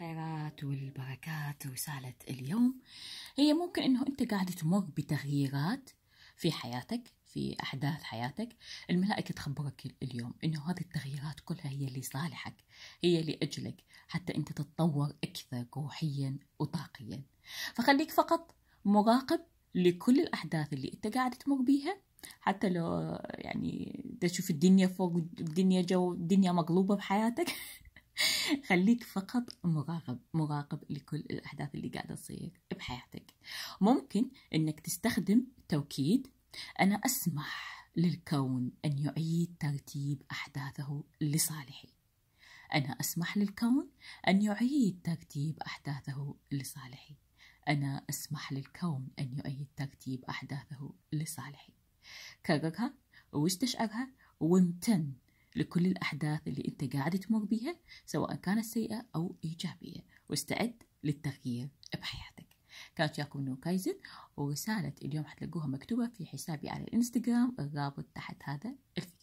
الخيرات والبركات رسالة اليوم هي ممكن انه انت قاعد تمر بتغييرات في حياتك في احداث حياتك الملائكه تخبرك اليوم انه هذه التغييرات كلها هي اللي صالحك هي لاجلك حتى انت تتطور اكثر روحيا وطاقيا فخليك فقط مراقب لكل الاحداث اللي انت قاعد تمر بيها حتى لو يعني تشوف الدنيا فوق الدنيا جو الدنيا مقلوبه بحياتك خليك فقط مراقب مراقب لكل الأحداث اللي قاعدة تصير بحياتك ممكن أنك تستخدم توكيد أنا أسمح للكون أن يعيد ترتيب أحداثه لصالحي أنا أسمح للكون أن يعيد ترتيب أحداثه لصالحي أنا أسمح للكون أن يعيد ترتيب أحداثه لصالحي كررها واستشعرها وامتن لكل الأحداث اللي أنت قاعد تمر بيها سواء كانت سيئة أو إيجابية واستعد للتغيير بحياتك كانت ياكم نور كايزن ورسالة اليوم حتلاقوها مكتوبة في حسابي على الانستغرام الرابط تحت هذا الفيديو